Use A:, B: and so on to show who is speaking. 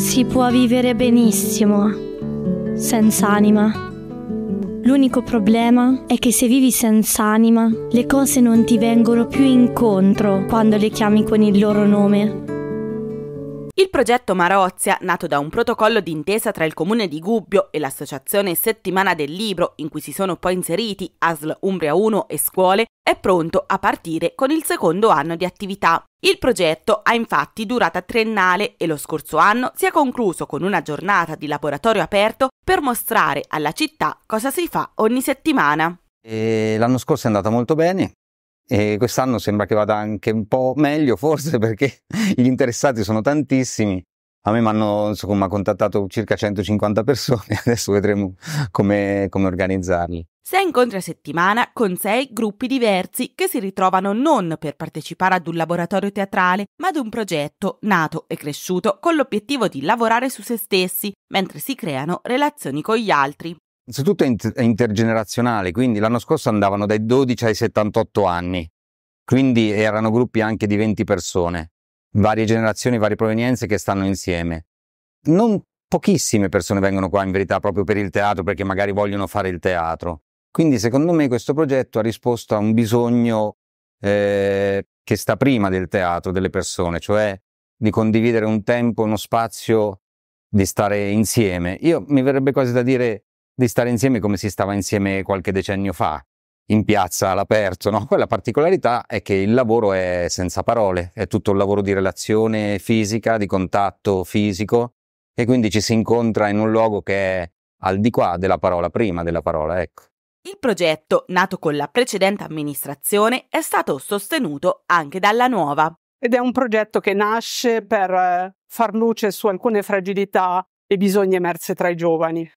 A: Si può vivere benissimo senza anima. L'unico problema è che se vivi senza anima, le cose non ti vengono più incontro quando le chiami con il loro nome.
B: Il progetto Marozia, nato da un protocollo d'intesa tra il comune di Gubbio e l'associazione Settimana del Libro, in cui si sono poi inseriti ASL Umbria 1 e scuole, è pronto a partire con il secondo anno di attività. Il progetto ha infatti durata triennale e lo scorso anno si è concluso con una giornata di laboratorio aperto per mostrare alla città cosa si fa ogni settimana.
C: E L'anno scorso è andata molto bene, e quest'anno sembra che vada anche un po' meglio, forse perché gli interessati sono tantissimi. A me mi hanno contattato circa 150 persone, adesso vedremo come, come organizzarli.
B: Sei incontri a settimana con sei gruppi diversi che si ritrovano non per partecipare ad un laboratorio teatrale, ma ad un progetto nato e cresciuto con l'obiettivo di lavorare su se stessi, mentre si creano relazioni con gli altri.
C: Innanzitutto è intergenerazionale, quindi l'anno scorso andavano dai 12 ai 78 anni, quindi erano gruppi anche di 20 persone, varie generazioni, varie provenienze che stanno insieme. Non pochissime persone vengono qua in verità proprio per il teatro, perché magari vogliono fare il teatro. Quindi secondo me questo progetto ha risposto a un bisogno eh, che sta prima del teatro, delle persone, cioè di condividere un tempo, uno spazio, di stare insieme. Io mi verrebbe quasi da dire di stare insieme come si stava insieme qualche decennio fa, in piazza, all'aperto. No? Quella particolarità è che il lavoro è senza parole, è tutto un lavoro di relazione fisica, di contatto fisico e quindi ci si incontra in un luogo che è al di qua della parola, prima della parola, ecco.
B: Il progetto, nato con la precedente amministrazione, è stato sostenuto anche dalla nuova. Ed è un progetto che nasce per eh, far luce su alcune fragilità e bisogni emerse tra i giovani.